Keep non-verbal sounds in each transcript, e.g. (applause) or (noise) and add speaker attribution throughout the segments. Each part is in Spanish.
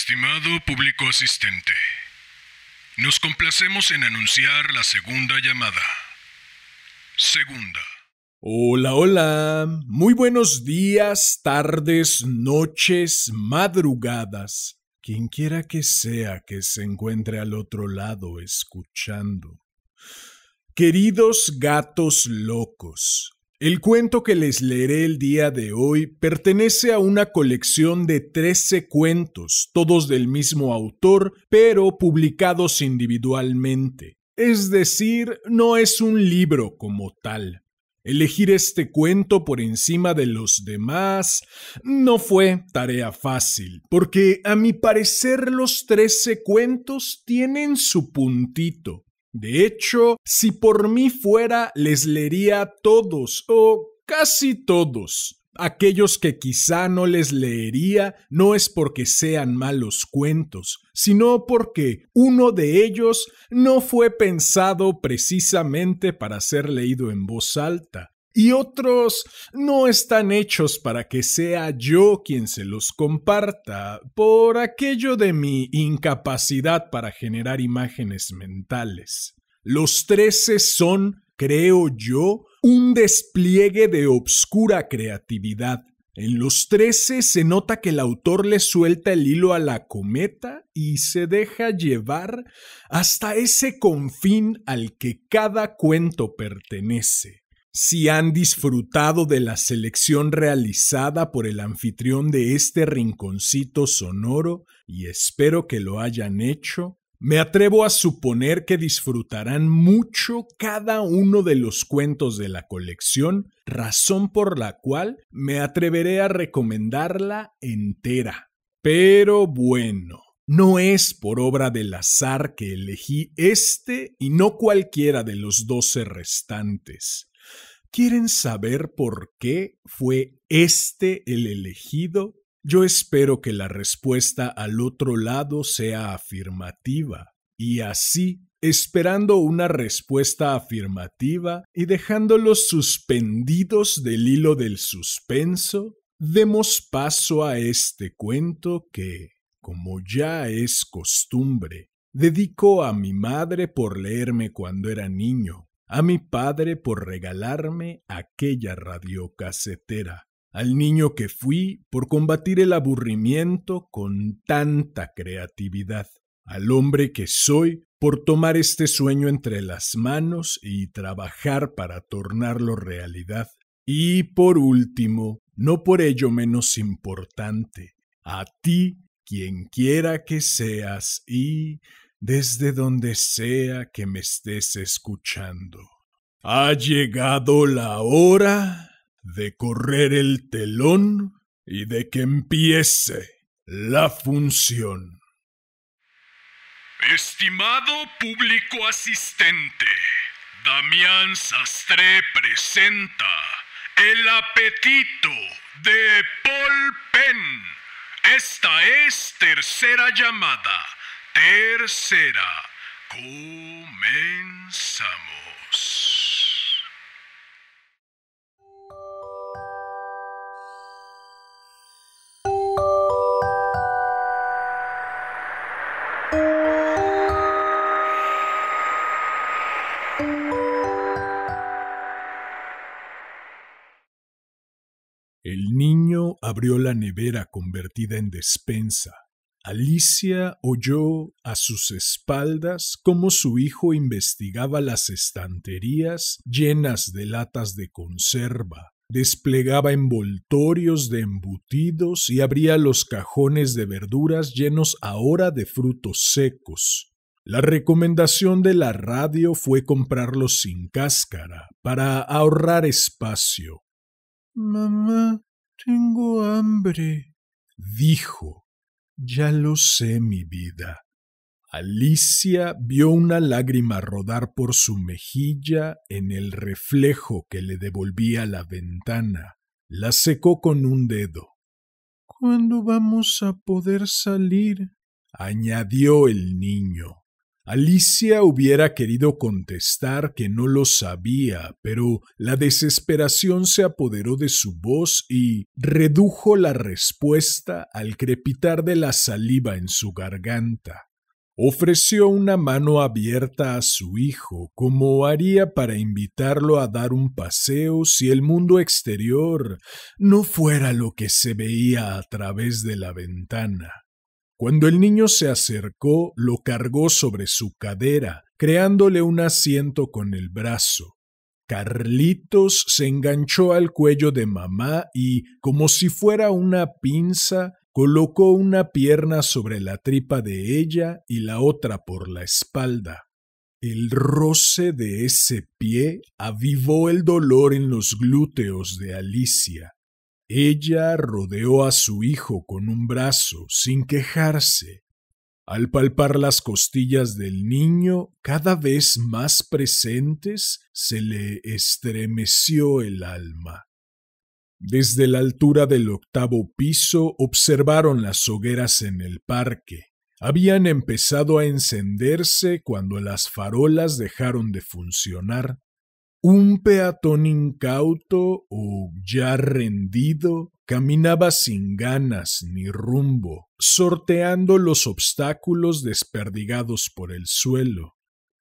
Speaker 1: Estimado público asistente, nos complacemos en anunciar la segunda llamada. Segunda. Hola, hola. Muy buenos días, tardes, noches, madrugadas. Quien quiera que sea que se encuentre al otro lado escuchando. Queridos gatos locos, el cuento que les leeré el día de hoy pertenece a una colección de 13 cuentos, todos del mismo autor, pero publicados individualmente. Es decir, no es un libro como tal. Elegir este cuento por encima de los demás no fue tarea fácil, porque a mi parecer los 13 cuentos tienen su puntito, de hecho, si por mí fuera, les leería todos, o casi todos. Aquellos que quizá no les leería no es porque sean malos cuentos, sino porque uno de ellos no fue pensado precisamente para ser leído en voz alta y otros no están hechos para que sea yo quien se los comparta por aquello de mi incapacidad para generar imágenes mentales. Los trece son, creo yo, un despliegue de obscura creatividad. En los trece se nota que el autor le suelta el hilo a la cometa y se deja llevar hasta ese confín al que cada cuento pertenece si han disfrutado de la selección realizada por el anfitrión de este rinconcito sonoro, y espero que lo hayan hecho, me atrevo a suponer que disfrutarán mucho cada uno de los cuentos de la colección, razón por la cual me atreveré a recomendarla entera. Pero bueno, no es por obra del azar que elegí este y no cualquiera de los doce restantes. ¿Quieren saber por qué fue este el elegido? Yo espero que la respuesta al otro lado sea afirmativa, y así, esperando una respuesta afirmativa y dejándolos suspendidos del hilo del suspenso, demos paso a este cuento que, como ya es costumbre, dedicó a mi madre por leerme cuando era niño, a mi padre por regalarme aquella radiocasetera, al niño que fui por combatir el aburrimiento con tanta creatividad, al hombre que soy por tomar este sueño entre las manos y trabajar para tornarlo realidad, y por último, no por ello menos importante, a ti, quien quiera que seas, y desde donde sea que me estés escuchando. Ha llegado la hora de correr el telón y de que empiece la función. Estimado público asistente, Damián Sastre presenta El apetito de Paul Penn. Esta es tercera llamada tercera. Comenzamos. El niño abrió la nevera convertida en despensa Alicia oyó a sus espaldas cómo su hijo investigaba las estanterías llenas de latas de conserva, desplegaba envoltorios de embutidos y abría los cajones de verduras llenos ahora de frutos secos. La recomendación de la radio fue comprarlos sin cáscara para ahorrar espacio. Mamá, tengo hambre, dijo ya lo sé, mi vida. Alicia vio una lágrima rodar por su mejilla en el reflejo que le devolvía la ventana. La secó con un dedo. ¿Cuándo vamos a poder salir? añadió el niño. Alicia hubiera querido contestar que no lo sabía, pero la desesperación se apoderó de su voz y redujo la respuesta al crepitar de la saliva en su garganta. Ofreció una mano abierta a su hijo, como haría para invitarlo a dar un paseo si el mundo exterior no fuera lo que se veía a través de la ventana. Cuando el niño se acercó, lo cargó sobre su cadera, creándole un asiento con el brazo. Carlitos se enganchó al cuello de mamá y, como si fuera una pinza, colocó una pierna sobre la tripa de ella y la otra por la espalda. El roce de ese pie avivó el dolor en los glúteos de Alicia. Ella rodeó a su hijo con un brazo sin quejarse. Al palpar las costillas del niño, cada vez más presentes, se le estremeció el alma. Desde la altura del octavo piso observaron las hogueras en el parque. Habían empezado a encenderse cuando las farolas dejaron de funcionar. Un peatón incauto o ya rendido caminaba sin ganas ni rumbo, sorteando los obstáculos desperdigados por el suelo.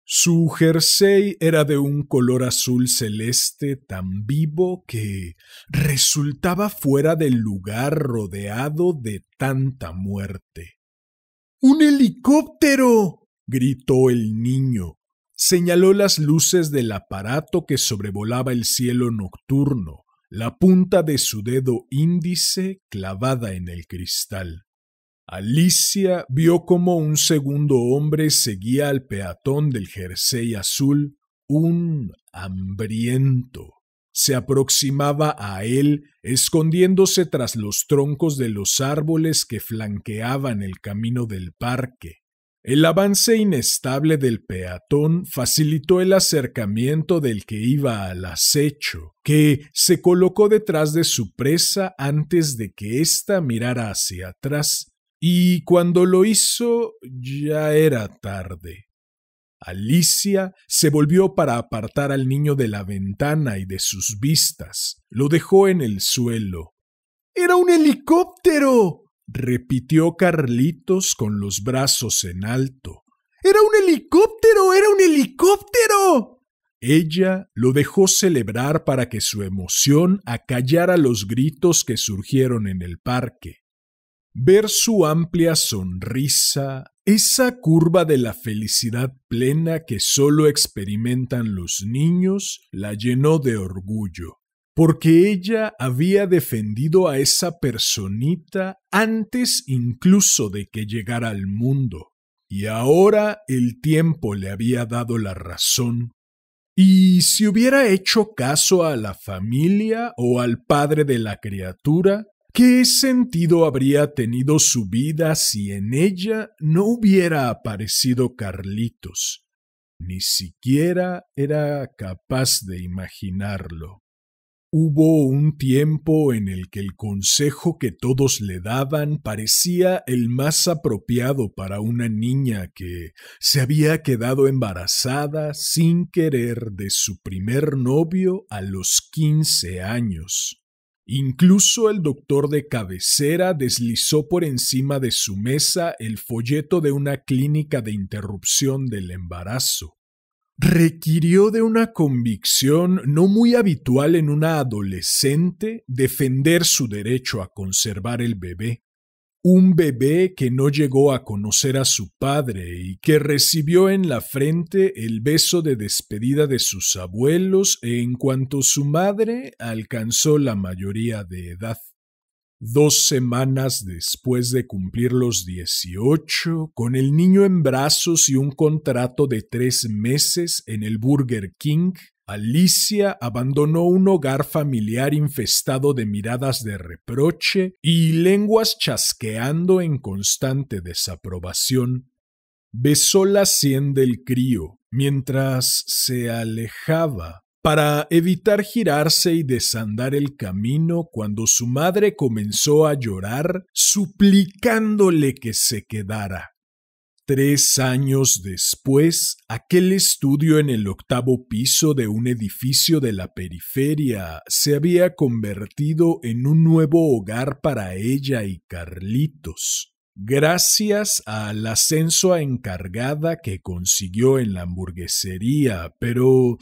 Speaker 1: Su jersey era de un color azul celeste tan vivo que resultaba fuera del lugar rodeado de tanta muerte. ¡Un helicóptero! gritó el niño, señaló las luces del aparato que sobrevolaba el cielo nocturno, la punta de su dedo índice clavada en el cristal. Alicia vio cómo un segundo hombre seguía al peatón del jersey azul, un hambriento. Se aproximaba a él, escondiéndose tras los troncos de los árboles que flanqueaban el camino del parque. El avance inestable del peatón facilitó el acercamiento del que iba al acecho, que se colocó detrás de su presa antes de que ésta mirara hacia atrás, y cuando lo hizo ya era tarde. Alicia se volvió para apartar al niño de la ventana y de sus vistas. Lo dejó en el suelo. Era un helicóptero repitió Carlitos con los brazos en alto. ¡Era un helicóptero! ¡Era un helicóptero! Ella lo dejó celebrar para que su emoción acallara los gritos que surgieron en el parque. Ver su amplia sonrisa, esa curva de la felicidad plena que solo experimentan los niños, la llenó de orgullo porque ella había defendido a esa personita antes incluso de que llegara al mundo, y ahora el tiempo le había dado la razón. Y si hubiera hecho caso a la familia o al padre de la criatura, ¿qué sentido habría tenido su vida si en ella no hubiera aparecido Carlitos? Ni siquiera era capaz de imaginarlo. Hubo un tiempo en el que el consejo que todos le daban parecía el más apropiado para una niña que se había quedado embarazada sin querer de su primer novio a los quince años. Incluso el doctor de cabecera deslizó por encima de su mesa el folleto de una clínica de interrupción del embarazo requirió de una convicción no muy habitual en una adolescente defender su derecho a conservar el bebé, un bebé que no llegó a conocer a su padre y que recibió en la frente el beso de despedida de sus abuelos en cuanto su madre alcanzó la mayoría de edad. Dos semanas después de cumplir los dieciocho, con el niño en brazos y un contrato de tres meses en el Burger King, Alicia abandonó un hogar familiar infestado de miradas de reproche y lenguas chasqueando en constante desaprobación. Besó la sien del crío mientras se alejaba para evitar girarse y desandar el camino cuando su madre comenzó a llorar, suplicándole que se quedara. Tres años después, aquel estudio en el octavo piso de un edificio de la periferia se había convertido en un nuevo hogar para ella y Carlitos, gracias al ascenso a encargada que consiguió en la hamburguesería, pero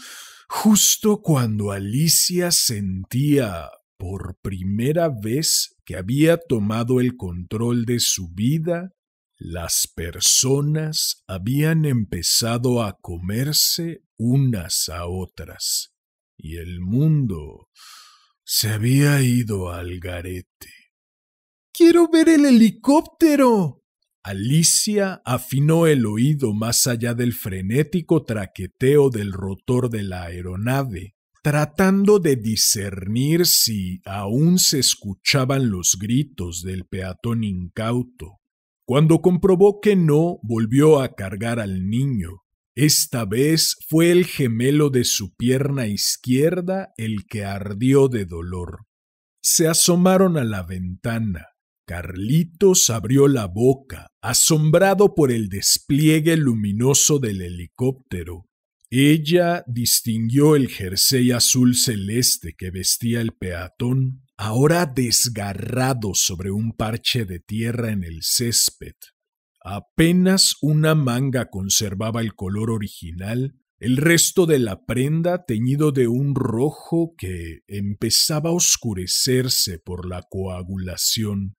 Speaker 1: Justo cuando Alicia sentía por primera vez que había tomado el control de su vida, las personas habían empezado a comerse unas a otras, y el mundo se había ido al garete. Quiero ver el helicóptero. Alicia afinó el oído más allá del frenético traqueteo del rotor de la aeronave, tratando de discernir si aún se escuchaban los gritos del peatón incauto. Cuando comprobó que no, volvió a cargar al niño. Esta vez fue el gemelo de su pierna izquierda el que ardió de dolor. Se asomaron a la ventana. Carlitos abrió la boca, Asombrado por el despliegue luminoso del helicóptero, ella distinguió el jersey azul celeste que vestía el peatón, ahora desgarrado sobre un parche de tierra en el césped. Apenas una manga conservaba el color original, el resto de la prenda teñido de un rojo que empezaba a oscurecerse por la coagulación.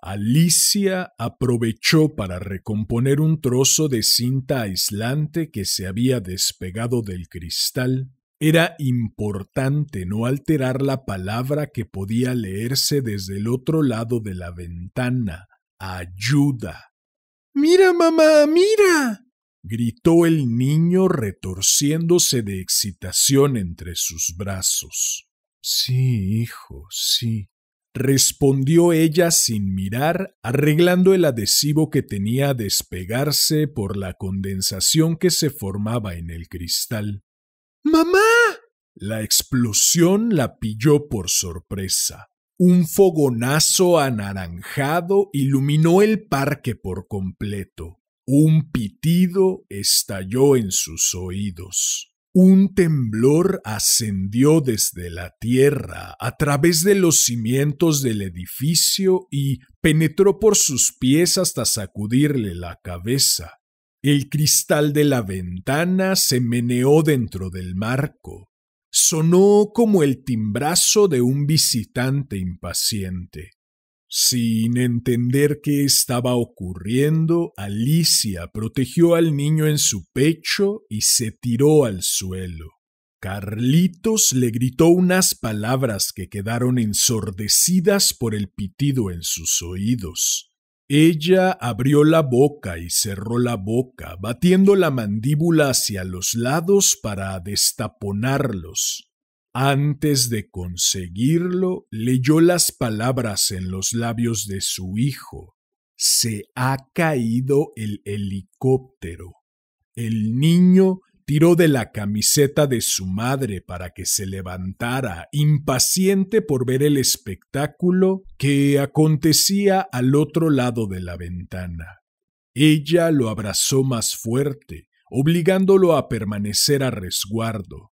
Speaker 1: Alicia aprovechó para recomponer un trozo de cinta aislante que se había despegado del cristal. Era importante no alterar la palabra que podía leerse desde el otro lado de la ventana. Ayuda. Mira, mamá, mira. gritó el niño retorciéndose de excitación entre sus brazos. Sí, hijo, sí, respondió ella sin mirar, arreglando el adhesivo que tenía despegarse por la condensación que se formaba en el cristal. ¡Mamá! La explosión la pilló por sorpresa. Un fogonazo anaranjado iluminó el parque por completo. Un pitido estalló en sus oídos un temblor ascendió desde la tierra a través de los cimientos del edificio y penetró por sus pies hasta sacudirle la cabeza. El cristal de la ventana se meneó dentro del marco. Sonó como el timbrazo de un visitante impaciente. Sin entender qué estaba ocurriendo, Alicia protegió al niño en su pecho y se tiró al suelo. Carlitos le gritó unas palabras que quedaron ensordecidas por el pitido en sus oídos. Ella abrió la boca y cerró la boca, batiendo la mandíbula hacia los lados para destaponarlos. Antes de conseguirlo, leyó las palabras en los labios de su hijo. Se ha caído el helicóptero. El niño tiró de la camiseta de su madre para que se levantara, impaciente por ver el espectáculo que acontecía al otro lado de la ventana. Ella lo abrazó más fuerte, obligándolo a permanecer a resguardo.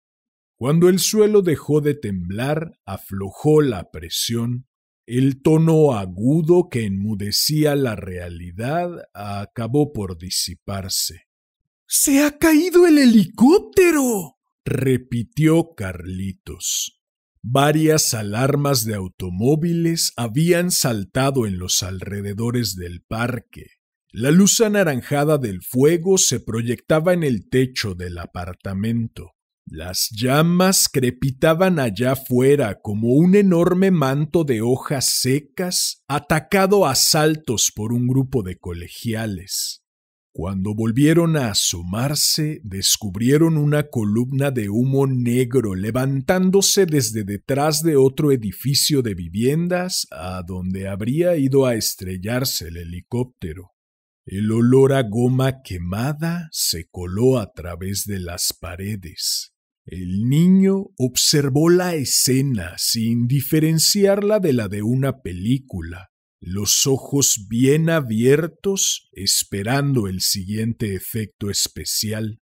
Speaker 1: Cuando el suelo dejó de temblar, aflojó la presión, el tono agudo que enmudecía la realidad acabó por disiparse. Se ha caído el helicóptero. repitió Carlitos. Varias alarmas de automóviles habían saltado en los alrededores del parque. La luz anaranjada del fuego se proyectaba en el techo del apartamento. Las llamas crepitaban allá afuera como un enorme manto de hojas secas atacado a saltos por un grupo de colegiales. Cuando volvieron a asomarse, descubrieron una columna de humo negro levantándose desde detrás de otro edificio de viviendas a donde habría ido a estrellarse el helicóptero. El olor a goma quemada se coló a través de las paredes. El niño observó la escena sin diferenciarla de la de una película, los ojos bien abiertos esperando el siguiente efecto especial.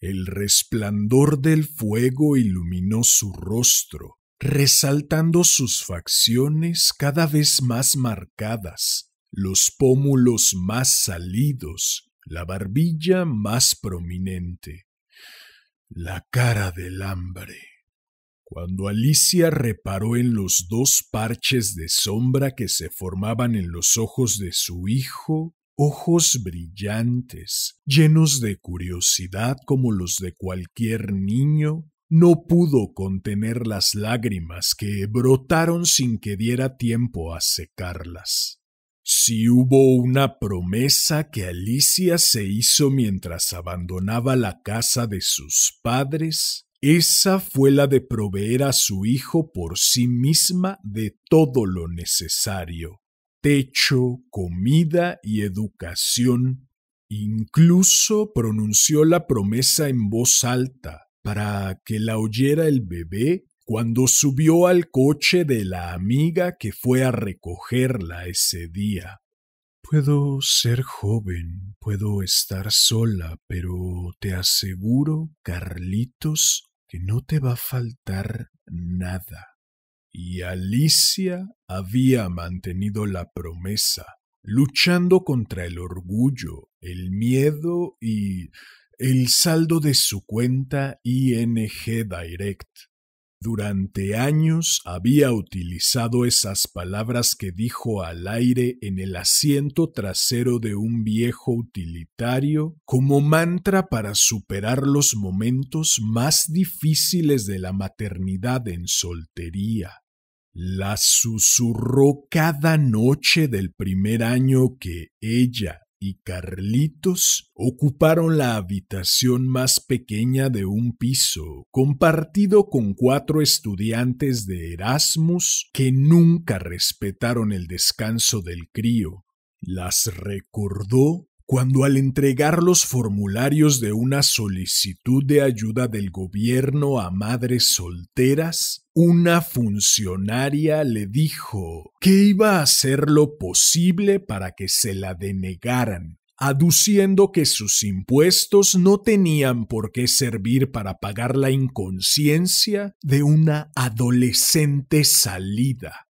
Speaker 1: El resplandor del fuego iluminó su rostro, resaltando sus facciones cada vez más marcadas, los pómulos más salidos, la barbilla más prominente. La cara del hambre. Cuando Alicia reparó en los dos parches de sombra que se formaban en los ojos de su hijo, ojos brillantes, llenos de curiosidad como los de cualquier niño, no pudo contener las lágrimas que brotaron sin que diera tiempo a secarlas. Si hubo una promesa que Alicia se hizo mientras abandonaba la casa de sus padres, esa fue la de proveer a su hijo por sí misma de todo lo necesario techo, comida y educación. Incluso pronunció la promesa en voz alta para que la oyera el bebé cuando subió al coche de la amiga que fue a recogerla ese día. Puedo ser joven, puedo estar sola, pero te aseguro, Carlitos, que no te va a faltar nada. Y Alicia había mantenido la promesa, luchando contra el orgullo, el miedo y el saldo de su cuenta ING Direct durante años había utilizado esas palabras que dijo al aire en el asiento trasero de un viejo utilitario como mantra para superar los momentos más difíciles de la maternidad en soltería. La susurró cada noche del primer año que ella, y Carlitos ocuparon la habitación más pequeña de un piso, compartido con cuatro estudiantes de Erasmus que nunca respetaron el descanso del crío. Las recordó cuando al entregar los formularios de una solicitud de ayuda del gobierno a madres solteras, una funcionaria le dijo que iba a hacer lo posible para que se la denegaran, aduciendo que sus impuestos no tenían por qué servir para pagar la inconsciencia de una adolescente salida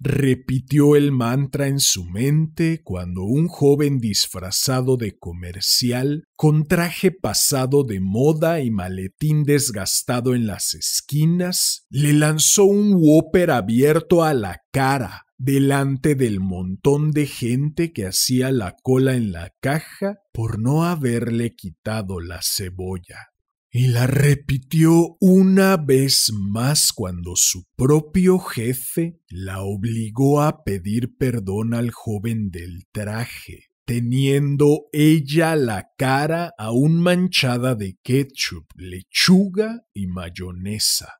Speaker 1: repitió el mantra en su mente cuando un joven disfrazado de comercial, con traje pasado de moda y maletín desgastado en las esquinas, le lanzó un whopper abierto a la cara delante del montón de gente que hacía la cola en la caja por no haberle quitado la cebolla y la repitió una vez más cuando su propio jefe la obligó a pedir perdón al joven del traje, teniendo ella la cara aún manchada de ketchup, lechuga y mayonesa.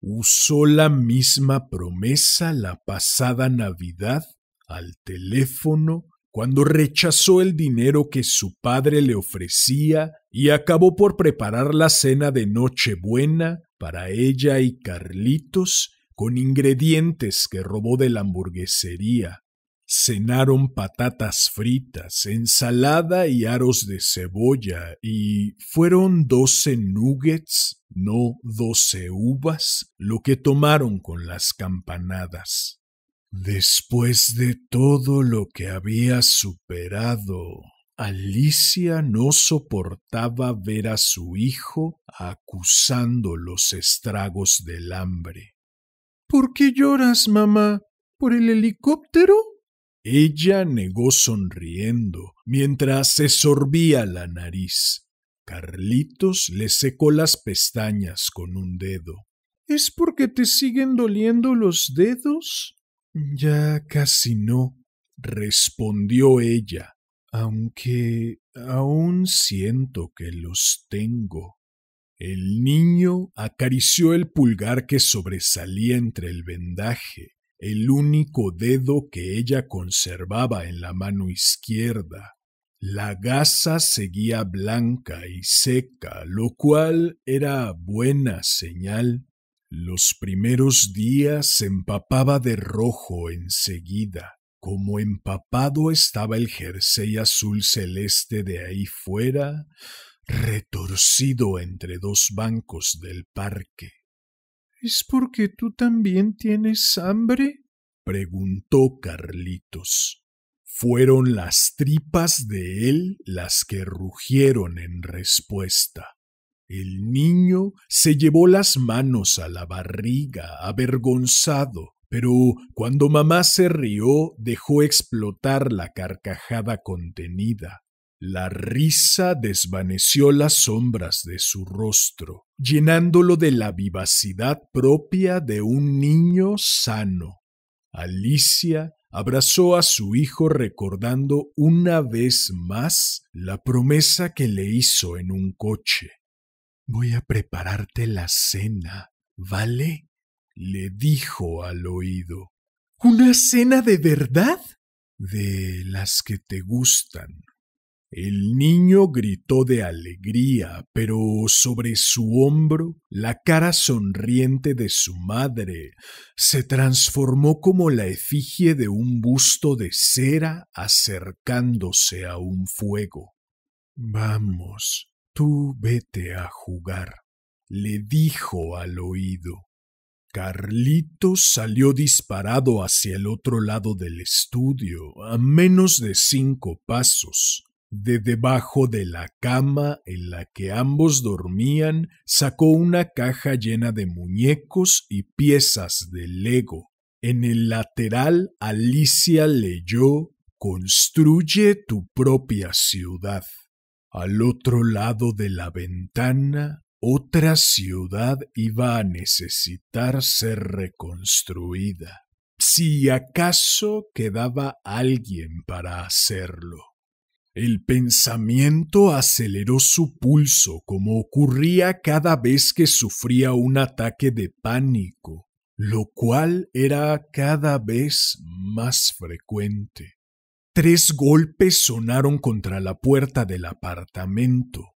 Speaker 1: Usó la misma promesa la pasada Navidad al teléfono cuando rechazó el dinero que su padre le ofrecía y acabó por preparar la cena de Nochebuena para ella y Carlitos con ingredientes que robó de la hamburguesería. Cenaron patatas fritas, ensalada y aros de cebolla, y fueron doce nuggets, no doce uvas, lo que tomaron con las campanadas. Después de todo lo que había superado, Alicia no soportaba ver a su hijo acusando los estragos del hambre. ¿Por qué lloras, mamá? ¿Por el helicóptero? Ella negó sonriendo mientras se sorbía la nariz. Carlitos le secó las pestañas con un dedo. ¿Es porque te siguen doliendo los dedos? Ya casi no, respondió ella, aunque aún siento que los tengo. El niño acarició el pulgar que sobresalía entre el vendaje, el único dedo que ella conservaba en la mano izquierda. La gasa seguía blanca y seca, lo cual era buena señal. Los primeros días se empapaba de rojo enseguida como empapado estaba el jersey azul celeste de ahí fuera, retorcido entre dos bancos del parque. ¿Es porque tú también tienes hambre? preguntó Carlitos. Fueron las tripas de él las que rugieron en respuesta. El niño se llevó las manos a la barriga, avergonzado pero cuando mamá se rió dejó explotar la carcajada contenida. La risa desvaneció las sombras de su rostro, llenándolo de la vivacidad propia de un niño sano. Alicia abrazó a su hijo recordando una vez más la promesa que le hizo en un coche. Voy a prepararte la cena, ¿vale? le dijo al oído. ¿Una cena de verdad? De las que te gustan. El niño gritó de alegría, pero sobre su hombro la cara sonriente de su madre se transformó como la efigie de un busto de cera acercándose a un fuego. Vamos, tú vete a jugar, le dijo al oído. Carlitos salió disparado hacia el otro lado del estudio, a menos de cinco pasos. De debajo de la cama en la que ambos dormían, sacó una caja llena de muñecos y piezas de Lego. En el lateral, Alicia leyó Construye tu propia ciudad. Al otro lado de la ventana, otra ciudad iba a necesitar ser reconstruida, si acaso quedaba alguien para hacerlo. El pensamiento aceleró su pulso como ocurría cada vez que sufría un ataque de pánico, lo cual era cada vez más frecuente. Tres golpes sonaron contra la puerta del apartamento.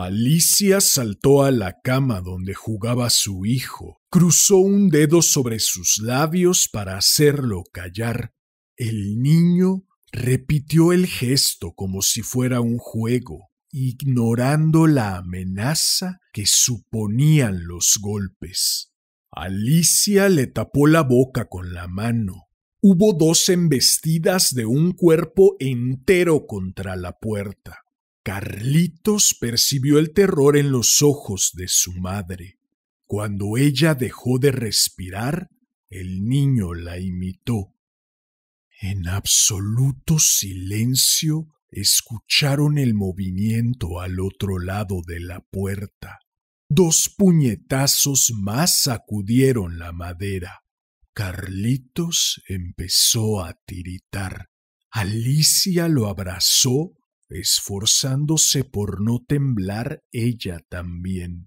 Speaker 1: Alicia saltó a la cama donde jugaba su hijo, cruzó un dedo sobre sus labios para hacerlo callar. El niño repitió el gesto como si fuera un juego, ignorando la amenaza que suponían los golpes. Alicia le tapó la boca con la mano. Hubo dos embestidas de un cuerpo entero contra la puerta. Carlitos percibió el terror en los ojos de su madre. Cuando ella dejó de respirar, el niño la imitó. En absoluto silencio escucharon el movimiento al otro lado de la puerta. Dos puñetazos más sacudieron la madera. Carlitos empezó a tiritar. Alicia lo abrazó esforzándose por no temblar ella también.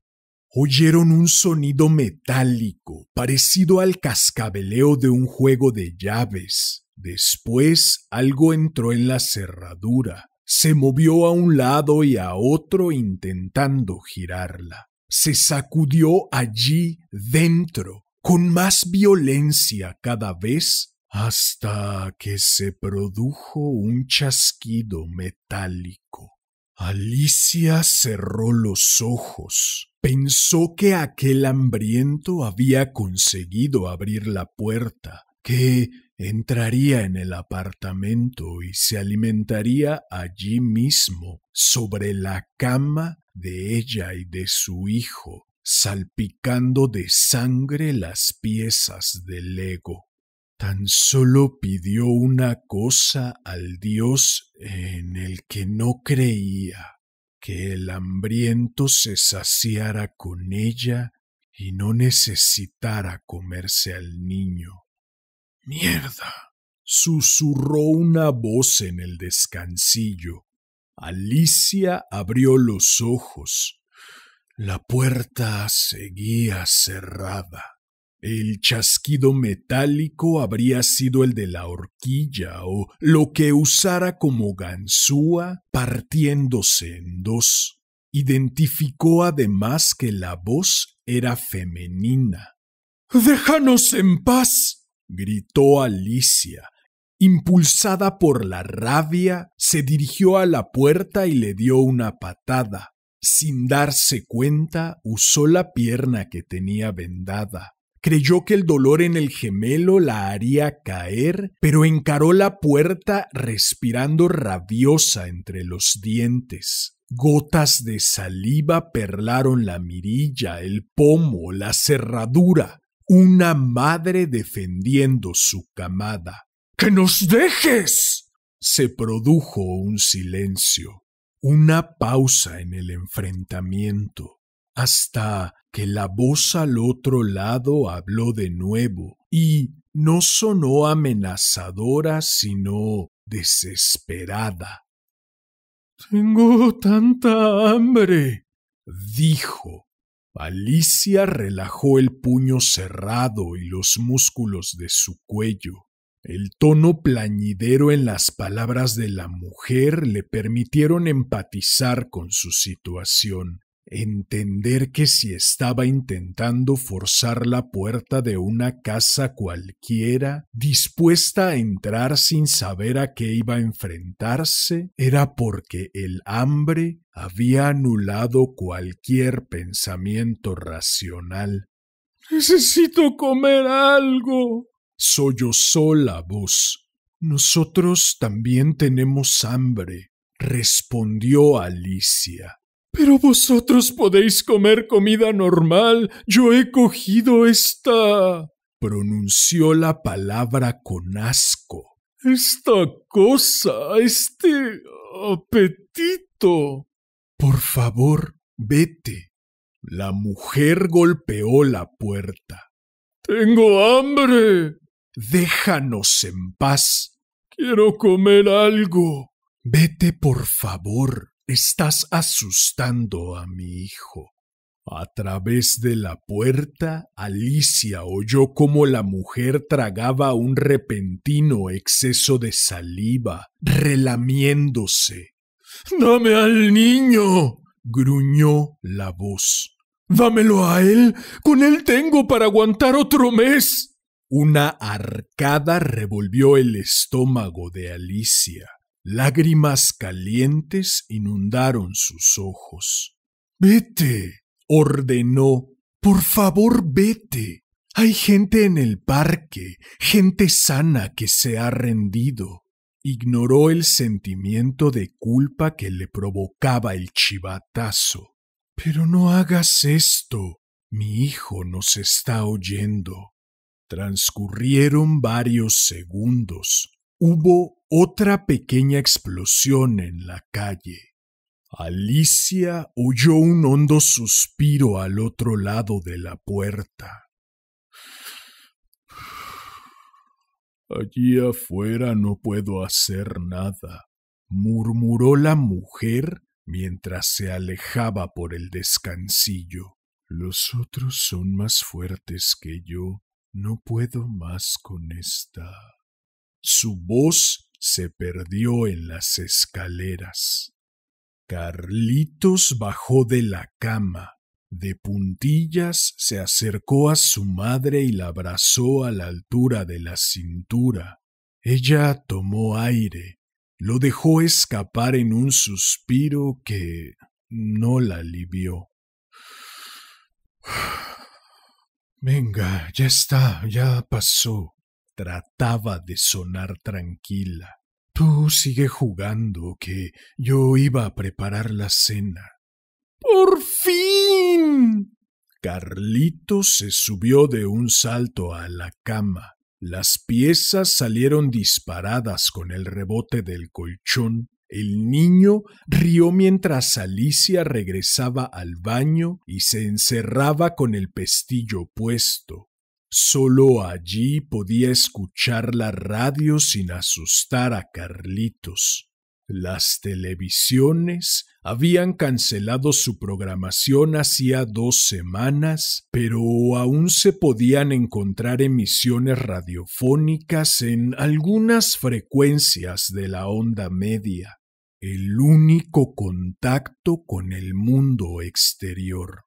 Speaker 1: Oyeron un sonido metálico, parecido al cascabeleo de un juego de llaves. Después algo entró en la cerradura, se movió a un lado y a otro intentando girarla. Se sacudió allí dentro, con más violencia cada vez hasta que se produjo un chasquido metálico. Alicia cerró los ojos. Pensó que aquel hambriento había conseguido abrir la puerta, que entraría en el apartamento y se alimentaría allí mismo, sobre la cama de ella y de su hijo, salpicando de sangre las piezas del ego tan solo pidió una cosa al Dios en el que no creía, que el hambriento se saciara con ella y no necesitara comerse al niño. Mierda. susurró una voz en el descansillo. Alicia abrió los ojos. La puerta seguía cerrada. El chasquido metálico habría sido el de la horquilla o lo que usara como ganzúa partiéndose en dos. Identificó además que la voz era femenina. Déjanos en paz. gritó Alicia. Impulsada por la rabia, se dirigió a la puerta y le dio una patada. Sin darse cuenta, usó la pierna que tenía vendada. Creyó que el dolor en el gemelo la haría caer, pero encaró la puerta respirando rabiosa entre los dientes. Gotas de saliva perlaron la mirilla, el pomo, la cerradura. Una madre defendiendo su camada. ¡Que nos dejes! Se produjo un silencio, una pausa en el enfrentamiento, hasta que la voz al otro lado habló de nuevo y no sonó amenazadora sino desesperada. Tengo tanta hambre, dijo. Alicia relajó el puño cerrado y los músculos de su cuello. El tono plañidero en las palabras de la mujer le permitieron empatizar con su situación entender que si estaba intentando forzar la puerta de una casa cualquiera, dispuesta a entrar sin saber a qué iba a enfrentarse, era porque el hambre había anulado cualquier pensamiento racional. Necesito comer algo. sollozó la voz. Nosotros también tenemos hambre, respondió Alicia. Pero vosotros podéis comer comida normal. Yo he cogido esta. pronunció la palabra con asco. Esta cosa, este apetito. Por favor, vete. La mujer golpeó la puerta. Tengo hambre. Déjanos en paz. Quiero comer algo. Vete, por favor. Estás asustando a mi hijo. A través de la puerta, Alicia oyó cómo la mujer tragaba un repentino exceso de saliva, relamiéndose. Dame al niño. gruñó la voz. Dámelo a él. Con él tengo para aguantar otro mes. Una arcada revolvió el estómago de Alicia. Lágrimas calientes inundaron sus ojos. Vete, ordenó. Por favor, vete. Hay gente en el parque, gente sana que se ha rendido. Ignoró el sentimiento de culpa que le provocaba el chivatazo. Pero no hagas esto. Mi hijo nos está oyendo. Transcurrieron varios segundos. Hubo otra pequeña explosión en la calle. Alicia oyó un hondo suspiro al otro lado de la puerta. Allí afuera no puedo hacer nada, murmuró la mujer mientras se alejaba por el descansillo. Los otros son más fuertes que yo. No puedo más con esta. Su voz se perdió en las escaleras. Carlitos bajó de la cama. De puntillas se acercó a su madre y la abrazó a la altura de la cintura. Ella tomó aire, lo dejó escapar en un suspiro que no la alivió. (sighs) Venga, ya está, ya pasó trataba de sonar tranquila. Tú sigue jugando, que yo iba a preparar la cena. ¡Por fin! Carlito se subió de un salto a la cama. Las piezas salieron disparadas con el rebote del colchón. El niño rió mientras Alicia regresaba al baño y se encerraba con el pestillo puesto. Solo allí podía escuchar la radio sin asustar a Carlitos. Las televisiones habían cancelado su programación hacía dos semanas, pero aún se podían encontrar emisiones radiofónicas en algunas frecuencias de la onda media, el único contacto con el mundo exterior.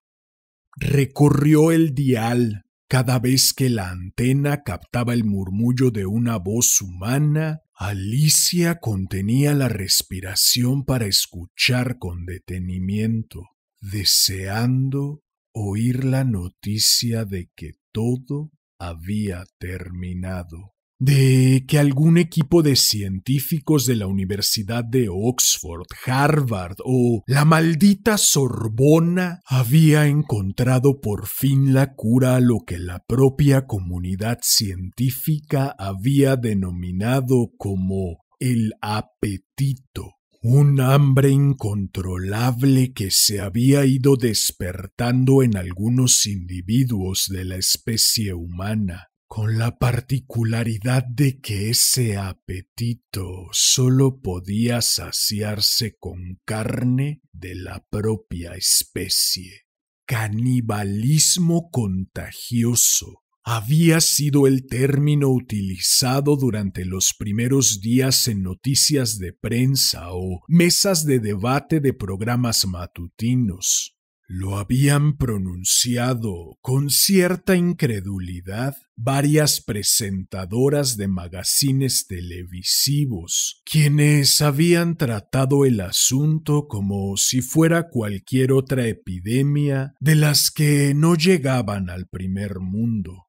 Speaker 1: Recorrió el dial, cada vez que la antena captaba el murmullo de una voz humana, Alicia contenía la respiración para escuchar con detenimiento, deseando oír la noticia de que todo había terminado de que algún equipo de científicos de la Universidad de Oxford, Harvard o la maldita Sorbona había encontrado por fin la cura a lo que la propia comunidad científica había denominado como el apetito. Un hambre incontrolable que se había ido despertando en algunos individuos de la especie humana con la particularidad de que ese apetito sólo podía saciarse con carne de la propia especie. Canibalismo contagioso había sido el término utilizado durante los primeros días en noticias de prensa o mesas de debate de programas matutinos. Lo habían pronunciado con cierta incredulidad varias presentadoras de magazines televisivos, quienes habían tratado el asunto como si fuera cualquier otra epidemia de las que no llegaban al primer mundo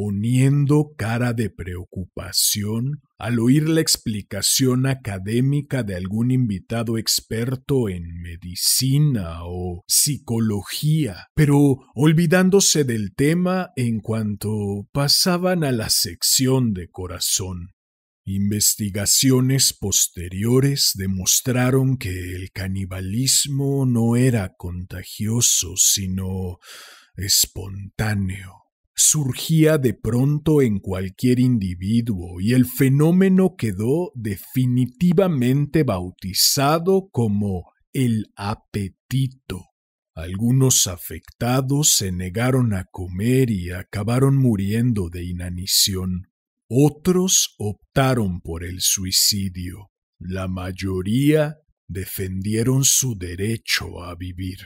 Speaker 1: poniendo cara de preocupación al oír la explicación académica de algún invitado experto en medicina o psicología, pero olvidándose del tema en cuanto pasaban a la sección de corazón. Investigaciones posteriores demostraron que el canibalismo no era contagioso, sino espontáneo surgía de pronto en cualquier individuo y el fenómeno quedó definitivamente bautizado como el apetito. Algunos afectados se negaron a comer y acabaron muriendo de inanición. Otros optaron por el suicidio. La mayoría defendieron su derecho a vivir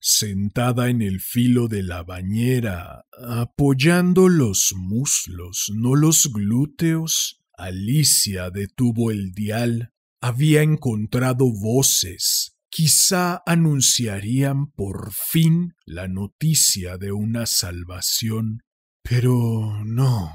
Speaker 1: sentada en el filo de la bañera, apoyando los muslos, no los glúteos, Alicia detuvo el dial. Había encontrado voces. Quizá anunciarían por fin la noticia de una salvación. Pero no.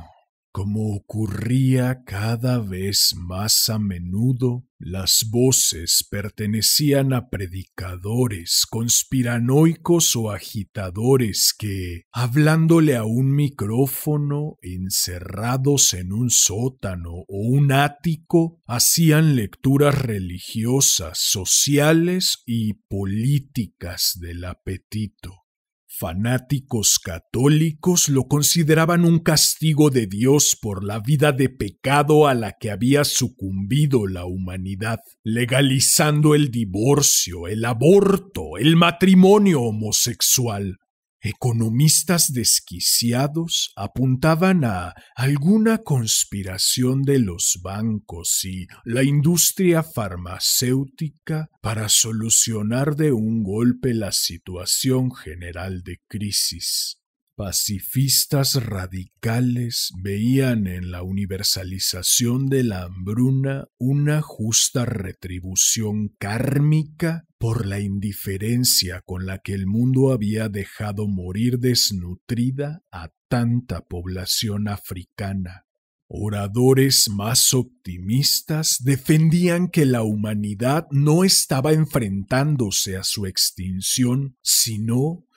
Speaker 1: Como ocurría cada vez más a menudo, las voces pertenecían a predicadores, conspiranoicos o agitadores que, hablándole a un micrófono, encerrados en un sótano o un ático, hacían lecturas religiosas, sociales y políticas del apetito. Fanáticos católicos lo consideraban un castigo de Dios por la vida de pecado a la que había sucumbido la humanidad, legalizando el divorcio, el aborto, el matrimonio homosexual, Economistas desquiciados apuntaban a alguna conspiración de los bancos y la industria farmacéutica para solucionar de un golpe la situación general de crisis. Pacifistas radicales veían en la universalización de la hambruna una justa retribución kármica por la indiferencia con la que el mundo había dejado morir desnutrida a tanta población africana. Oradores más optimistas defendían que la humanidad no estaba enfrentándose a su extinción, sino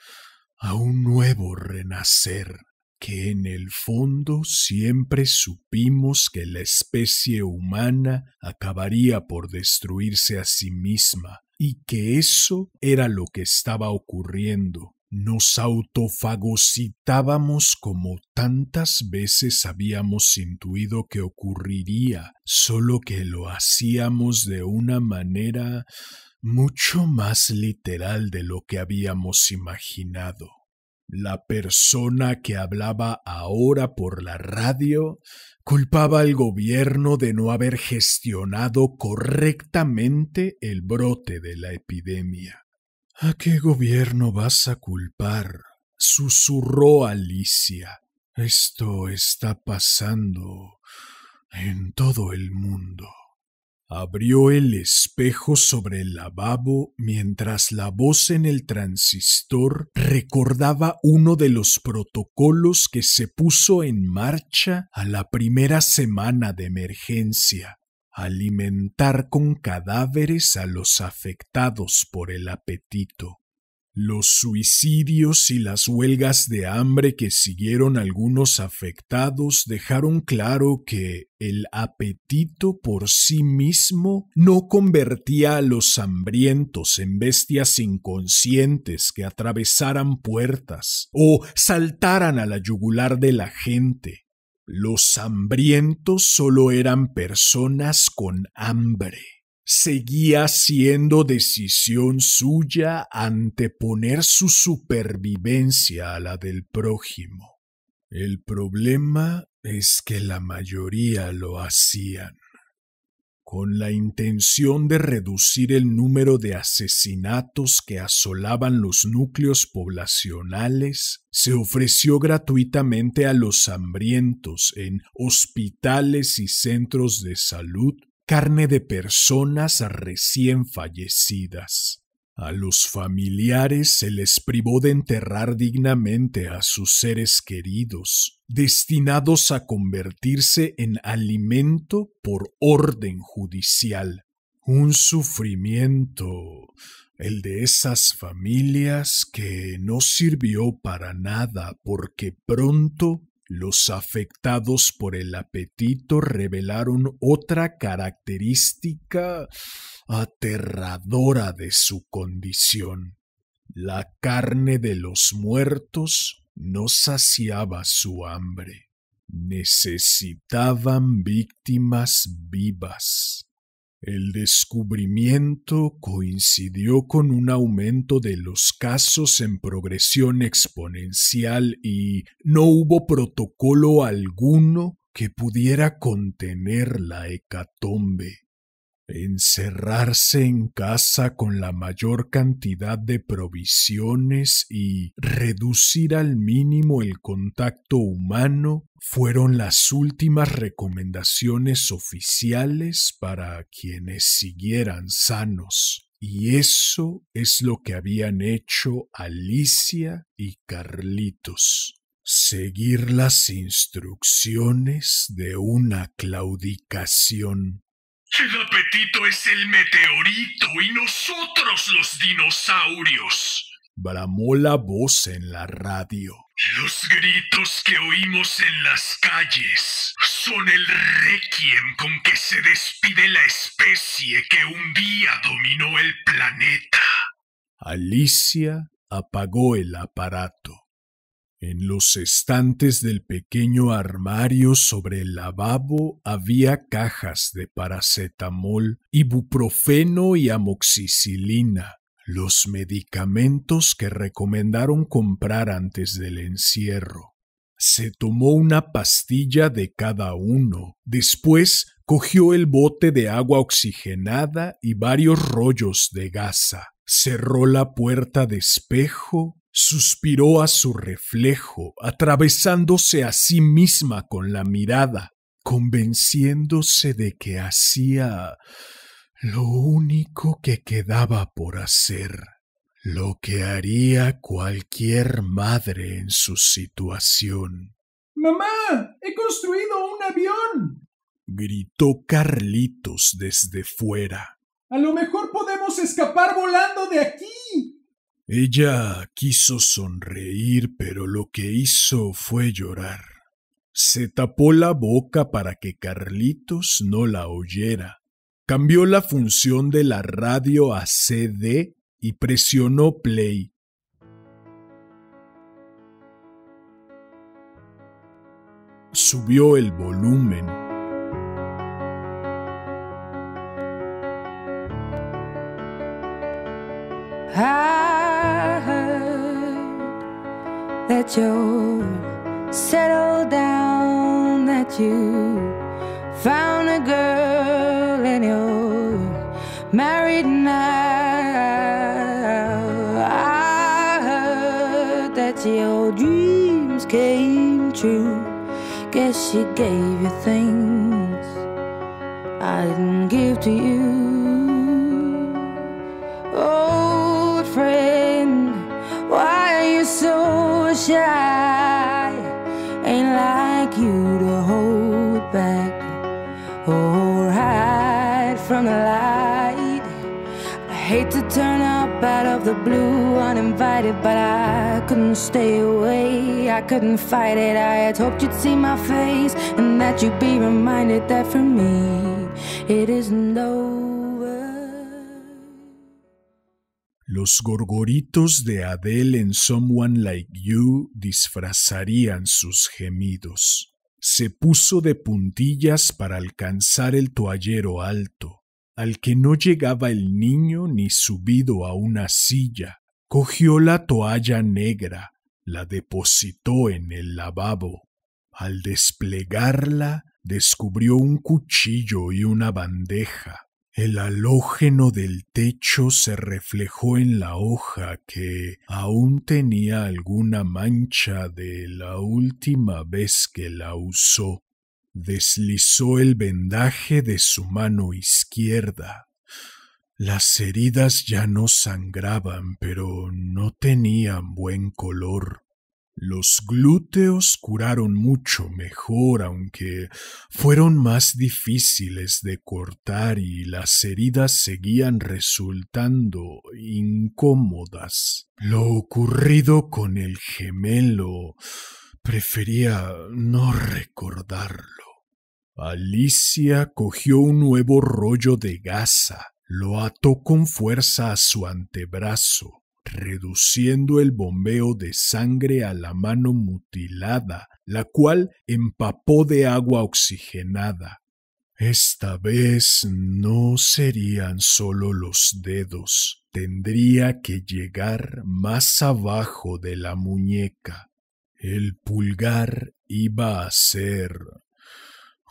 Speaker 1: a un nuevo renacer, que en el fondo siempre supimos que la especie humana acabaría por destruirse a sí misma, y que eso era lo que estaba ocurriendo. Nos autofagocitábamos como tantas veces habíamos intuido que ocurriría, solo que lo hacíamos de una manera mucho más literal de lo que habíamos imaginado. La persona que hablaba ahora por la radio culpaba al gobierno de no haber gestionado correctamente el brote de la epidemia. ¿A qué gobierno vas a culpar? susurró Alicia. Esto está pasando en todo el mundo. Abrió el espejo sobre el lavabo mientras la voz en el transistor recordaba uno de los protocolos que se puso en marcha a la primera semana de emergencia, alimentar con cadáveres a los afectados por el apetito los suicidios y las huelgas de hambre que siguieron algunos afectados dejaron claro que el apetito por sí mismo no convertía a los hambrientos en bestias inconscientes que atravesaran puertas o saltaran a la yugular de la gente. Los hambrientos solo eran personas con hambre seguía siendo decisión suya anteponer su supervivencia a la del prójimo. El problema es que la mayoría lo hacían. Con la intención de reducir el número de asesinatos que asolaban los núcleos poblacionales, se ofreció gratuitamente a los hambrientos en hospitales y centros de salud carne de personas recién fallecidas. A los familiares se les privó de enterrar dignamente a sus seres queridos, destinados a convertirse en alimento por orden judicial. Un sufrimiento, el de esas familias que no sirvió para nada porque pronto los afectados por el apetito revelaron otra característica aterradora de su condición. La carne de los muertos no saciaba su hambre. Necesitaban víctimas vivas. El descubrimiento coincidió con un aumento de los casos en progresión exponencial y no hubo protocolo alguno que pudiera contener la hecatombe. Encerrarse en casa con la mayor cantidad de provisiones y reducir al mínimo el contacto humano fueron las últimas recomendaciones oficiales para quienes siguieran sanos. Y eso es lo que habían hecho Alicia y Carlitos. Seguir las instrucciones de una claudicación. El apetito es el meteorito y nosotros los dinosaurios bramó la voz en la radio. Los gritos que oímos en las calles son el requiem con que se despide la especie que un día dominó el
Speaker 2: planeta.
Speaker 1: Alicia apagó el aparato. En los estantes del pequeño armario sobre el lavabo había cajas de paracetamol, ibuprofeno y amoxicilina, los medicamentos que recomendaron comprar antes del encierro. Se tomó una pastilla de cada uno. Después cogió el bote de agua oxigenada y varios rollos de gasa. Cerró la puerta de espejo, suspiró a su reflejo, atravesándose a sí misma con la mirada, convenciéndose de que hacía lo único que quedaba por hacer, lo que haría cualquier madre en su situación. Mamá, he construido un avión. gritó Carlitos desde fuera. A lo mejor podemos escapar volando de aquí. Ella quiso sonreír, pero lo que hizo fue llorar. Se tapó la boca para que Carlitos no la oyera cambió la función de la radio a CD y presionó play. Subió el volumen.
Speaker 2: down, you married now. I heard that your dreams came true. Guess she gave you things I didn't give to you. out of the blue, uninvited, but I couldn't stay away. I couldn't fight it. I had hoped you'd see my face and that you'd be reminded that for me it isn't over.
Speaker 1: Los gorgoritos de Adele en Someone Like You disfrazarían sus gemidos. Se puso de puntillas para alcanzar el toallero alto al que no llegaba el niño ni subido a una silla, cogió la toalla negra, la depositó en el lavabo. Al desplegarla, descubrió un cuchillo y una bandeja. El halógeno del techo se reflejó en la hoja que aún tenía alguna mancha de la última vez que la usó deslizó el vendaje de su mano izquierda. Las heridas ya no sangraban, pero no tenían buen color. Los glúteos curaron mucho mejor, aunque fueron más difíciles de cortar y las heridas seguían resultando incómodas. Lo ocurrido con el gemelo prefería no recordarlo. Alicia cogió un nuevo rollo de gasa, lo ató con fuerza a su antebrazo, reduciendo el bombeo de sangre a la mano mutilada, la cual empapó de agua oxigenada. Esta vez no serían solo los dedos, tendría que llegar más abajo de la muñeca. El pulgar iba a ser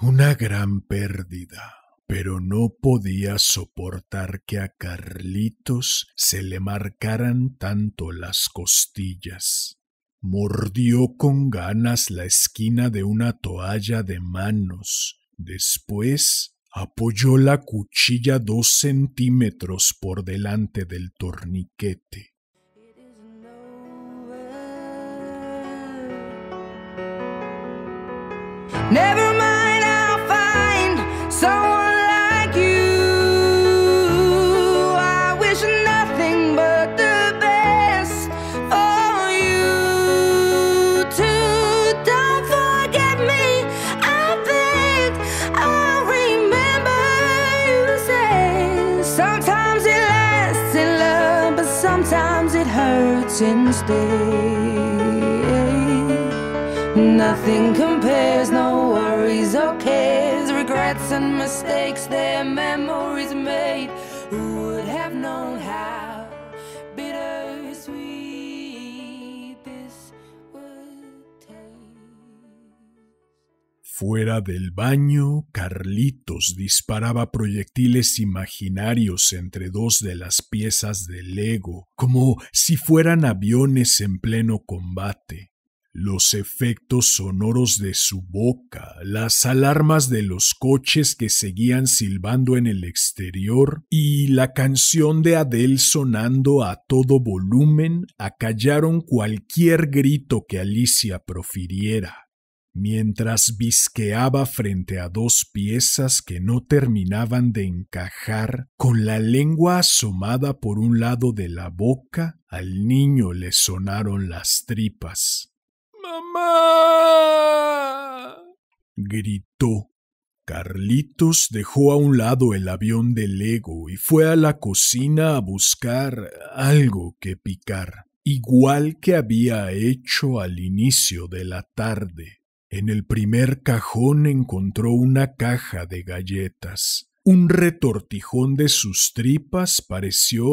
Speaker 1: una gran pérdida, pero no podía soportar que a Carlitos se le marcaran tanto las costillas. Mordió con ganas la esquina de una toalla de manos. Después apoyó la cuchilla dos centímetros por delante del torniquete.
Speaker 2: Stay. Nothing compares, no worries or cares, regrets and mistakes, their memories.
Speaker 1: Fuera del baño, Carlitos disparaba proyectiles imaginarios entre dos de las piezas de Lego, como si fueran aviones en pleno combate. Los efectos sonoros de su boca, las alarmas de los coches que seguían silbando en el exterior y la canción de Adele sonando a todo volumen acallaron cualquier grito que Alicia profiriera mientras visqueaba frente a dos piezas que no terminaban de encajar, con la lengua asomada por un lado de la boca, al niño le sonaron las tripas. ¡Mamá! gritó. Carlitos dejó a un lado el avión de Lego y fue a la cocina a buscar algo que picar, igual que había hecho al inicio de la tarde. En el primer cajón encontró una caja de galletas. Un retortijón de sus tripas pareció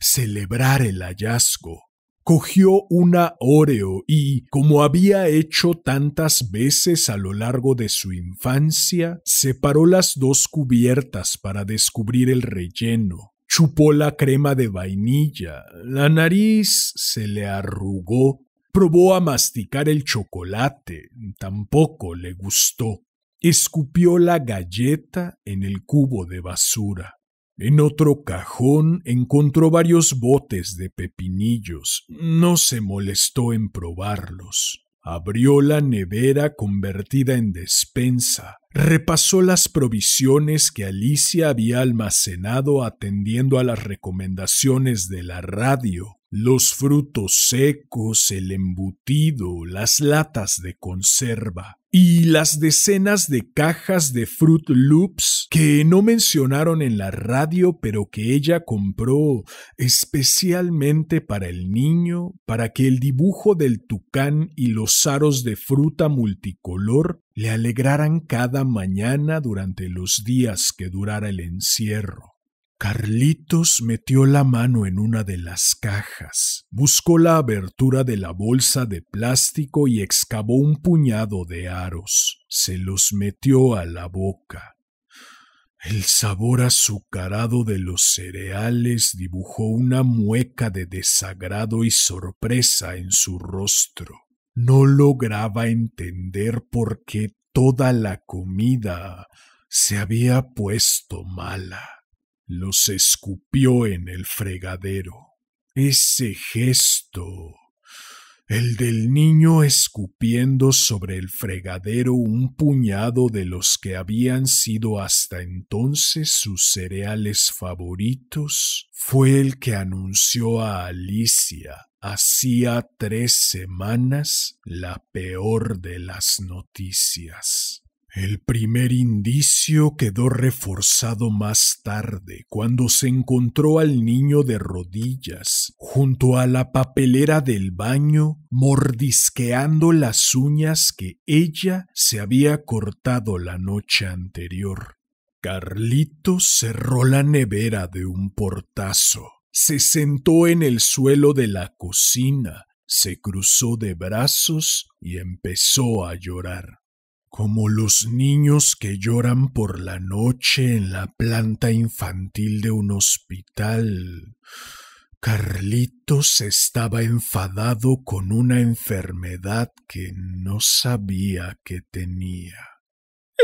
Speaker 1: celebrar el hallazgo. Cogió una Oreo y, como había hecho tantas veces a lo largo de su infancia, separó las dos cubiertas para descubrir el relleno. Chupó la crema de vainilla. La nariz se le arrugó Probó a masticar el chocolate, tampoco le gustó. Escupió la galleta en el cubo de basura. En otro cajón encontró varios botes de pepinillos. No se molestó en probarlos. Abrió la nevera convertida en despensa, repasó las provisiones que Alicia había almacenado atendiendo a las recomendaciones de la radio los frutos secos, el embutido, las latas de conserva y las decenas de cajas de Fruit Loops que no mencionaron en la radio pero que ella compró especialmente para el niño para que el dibujo del tucán y los aros de fruta multicolor le alegraran cada mañana durante los días que durara el encierro. Carlitos metió la mano en una de las cajas, buscó la abertura de la bolsa de plástico y excavó un puñado de aros. Se los metió a la boca. El sabor azucarado de los cereales dibujó una mueca de desagrado y sorpresa en su rostro. No lograba entender por qué toda la comida se había puesto mala los escupió en el fregadero. Ese gesto, el del niño escupiendo sobre el fregadero un puñado de los que habían sido hasta entonces sus cereales favoritos, fue el que anunció a Alicia hacía tres semanas la peor de las noticias. El primer indicio quedó reforzado más tarde cuando se encontró al niño de rodillas junto a la papelera del baño mordisqueando las uñas que ella se había cortado la noche anterior. Carlito cerró la nevera de un portazo, se sentó en el suelo de la cocina, se cruzó de brazos y empezó a llorar como los niños que lloran por la noche en la planta infantil de un hospital. Carlitos estaba enfadado con una enfermedad que no sabía que tenía.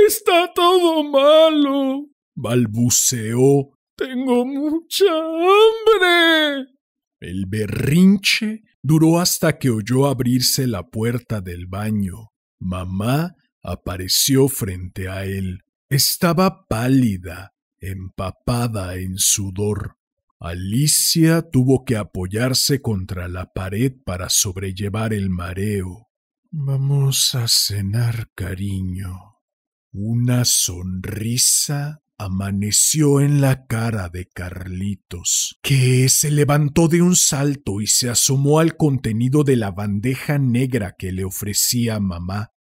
Speaker 1: Está todo malo, balbuceó. Tengo mucha hambre. El berrinche duró hasta que oyó abrirse la puerta del baño. Mamá apareció frente a él. Estaba pálida, empapada en sudor. Alicia tuvo que apoyarse contra la pared para sobrellevar el mareo. Vamos a cenar, cariño. Una sonrisa amaneció en la cara de Carlitos, que se levantó de un salto y se asomó al contenido de la bandeja negra que le ofrecía mamá.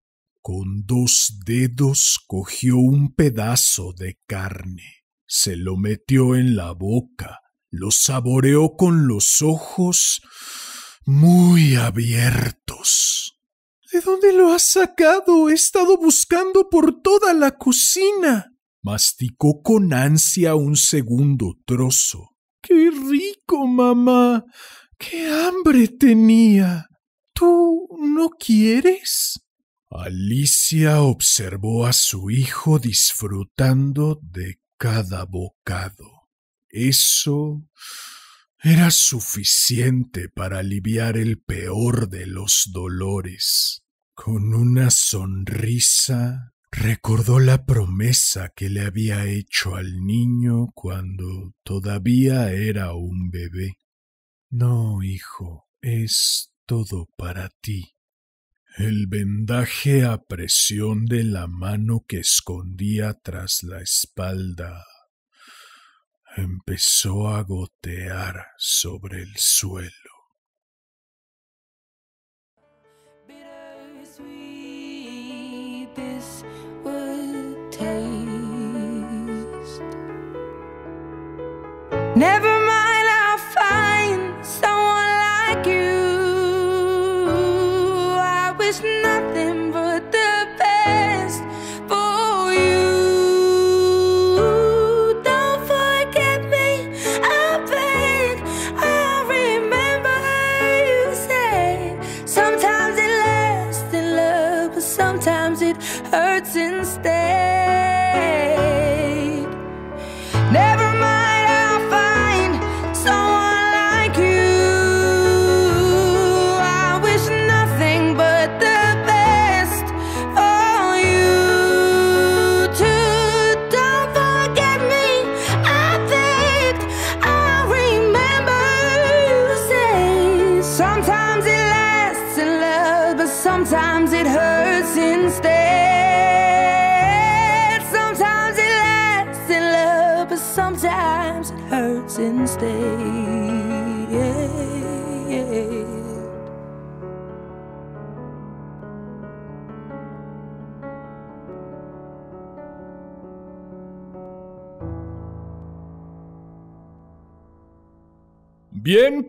Speaker 1: Con dos dedos cogió un pedazo de carne, se lo metió en la boca, lo saboreó con los ojos muy abiertos. ¿De dónde lo has sacado? He estado buscando por toda la cocina. Masticó con ansia un segundo trozo. ¡Qué rico, mamá! ¡Qué hambre tenía! ¿Tú no quieres? Alicia observó a su hijo disfrutando de cada bocado. Eso era suficiente para aliviar el peor de los dolores. Con una sonrisa recordó la promesa que le había hecho al niño cuando todavía era un bebé. No, hijo, es todo para ti. El vendaje a presión de la mano que escondía tras la espalda empezó a gotear sobre el suelo.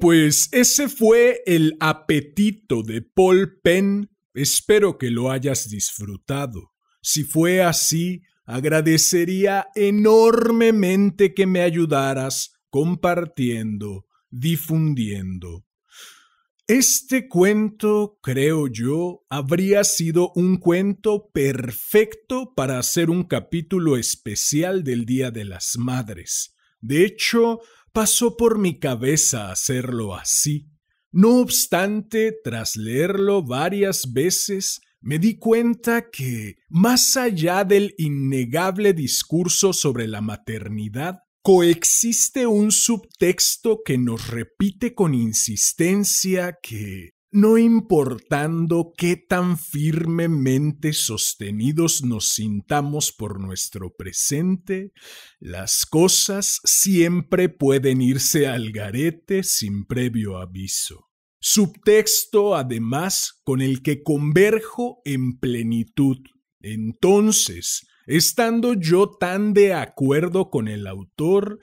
Speaker 1: pues ese fue el apetito de Paul Penn. Espero que lo hayas disfrutado. Si fue así, agradecería enormemente que me ayudaras compartiendo, difundiendo. Este cuento, creo yo, habría sido un cuento perfecto para hacer un capítulo especial del Día de las Madres. De hecho, pasó por mi cabeza hacerlo así. No obstante, tras leerlo varias veces, me di cuenta que, más allá del innegable discurso sobre la maternidad, coexiste un subtexto que nos repite con insistencia que no importando qué tan firmemente sostenidos nos sintamos por nuestro presente, las cosas siempre pueden irse al garete sin previo aviso. Subtexto, además, con el que converjo en plenitud. Entonces, estando yo tan de acuerdo con el autor,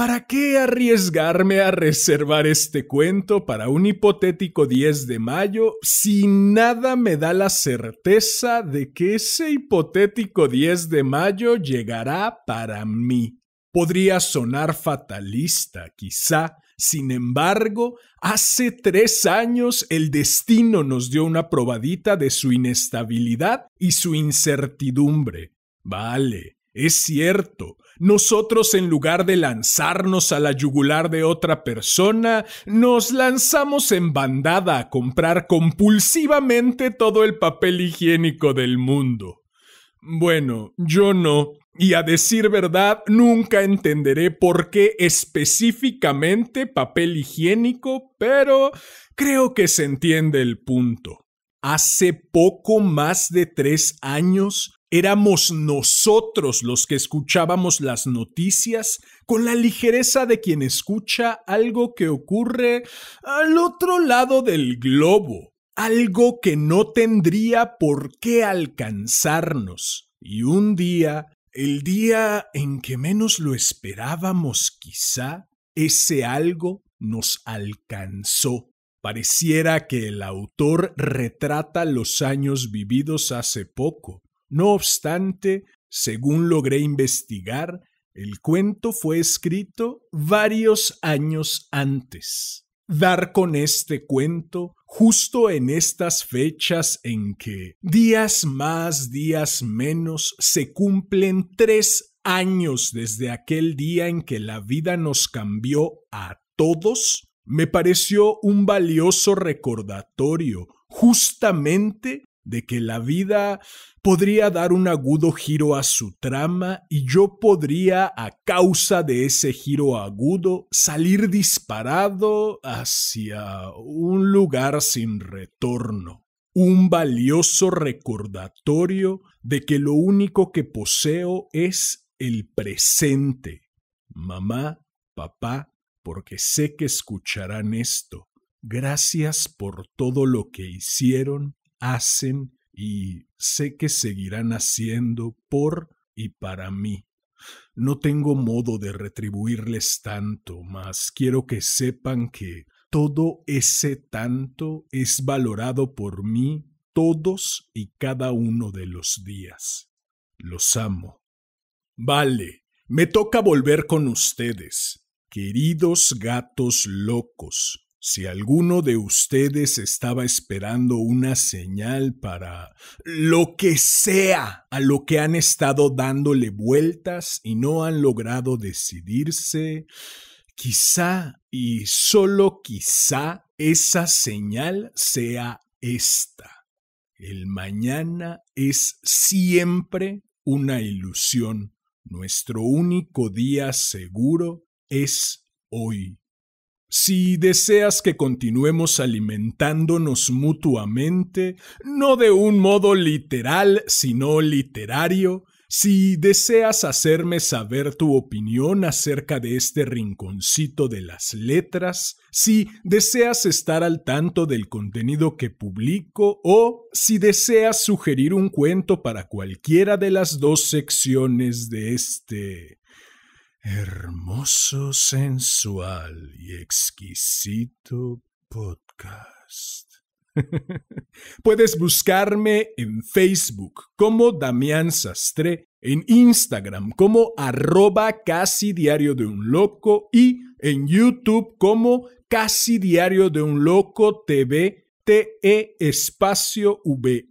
Speaker 1: ¿Para qué arriesgarme a reservar este cuento para un hipotético 10 de mayo si nada me da la certeza de que ese hipotético 10 de mayo llegará para mí? Podría sonar fatalista, quizá. Sin embargo, hace tres años el destino nos dio una probadita de su inestabilidad y su incertidumbre. Vale, es cierto, nosotros en lugar de lanzarnos a la yugular de otra persona, nos lanzamos en bandada a comprar compulsivamente todo el papel higiénico del mundo. Bueno, yo no. Y a decir verdad, nunca entenderé por qué específicamente papel higiénico, pero creo que se entiende el punto. Hace poco más de tres años Éramos nosotros los que escuchábamos las noticias con la ligereza de quien escucha algo que ocurre al otro lado del globo, algo que no tendría por qué alcanzarnos. Y un día, el día en que menos lo esperábamos quizá, ese algo nos alcanzó. Pareciera que el autor retrata los años vividos hace poco no obstante, según logré investigar, el cuento fue escrito varios años antes. Dar con este cuento justo en estas fechas en que días más, días menos, se cumplen tres años desde aquel día en que la vida nos cambió a todos, me pareció un valioso recordatorio justamente de que la vida podría dar un agudo giro a su trama y yo podría, a causa de ese giro agudo, salir disparado hacia un lugar sin retorno, un valioso recordatorio de que lo único que poseo es el presente. Mamá, papá, porque sé que escucharán esto. Gracias por todo lo que hicieron hacen y sé que seguirán haciendo por y para mí. No tengo modo de retribuirles tanto, mas quiero que sepan que todo ese tanto es valorado por mí todos y cada uno de los días. Los amo. Vale, me toca volver con ustedes, queridos gatos locos. Si alguno de ustedes estaba esperando una señal para lo que sea a lo que han estado dándole vueltas y no han logrado decidirse, quizá y solo quizá esa señal sea esta. El mañana es siempre una ilusión. Nuestro único día seguro es hoy. Si deseas que continuemos alimentándonos mutuamente, no de un modo literal, sino literario, si deseas hacerme saber tu opinión acerca de este rinconcito de las letras, si deseas estar al tanto del contenido que publico o si deseas sugerir un cuento para cualquiera de las dos secciones de este Hermoso, sensual y exquisito podcast. (laughs) Puedes buscarme en Facebook como Damián Sastre, en Instagram como arroba casi diario de un loco y en YouTube como casi diario de un loco TV TE espacio VE.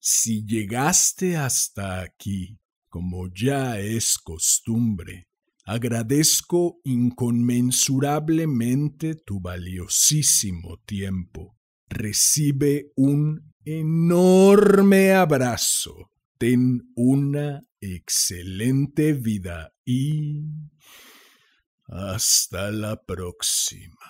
Speaker 1: Si llegaste hasta aquí, como ya es costumbre, agradezco inconmensurablemente tu valiosísimo tiempo. Recibe un enorme abrazo. Ten una excelente vida y hasta la próxima.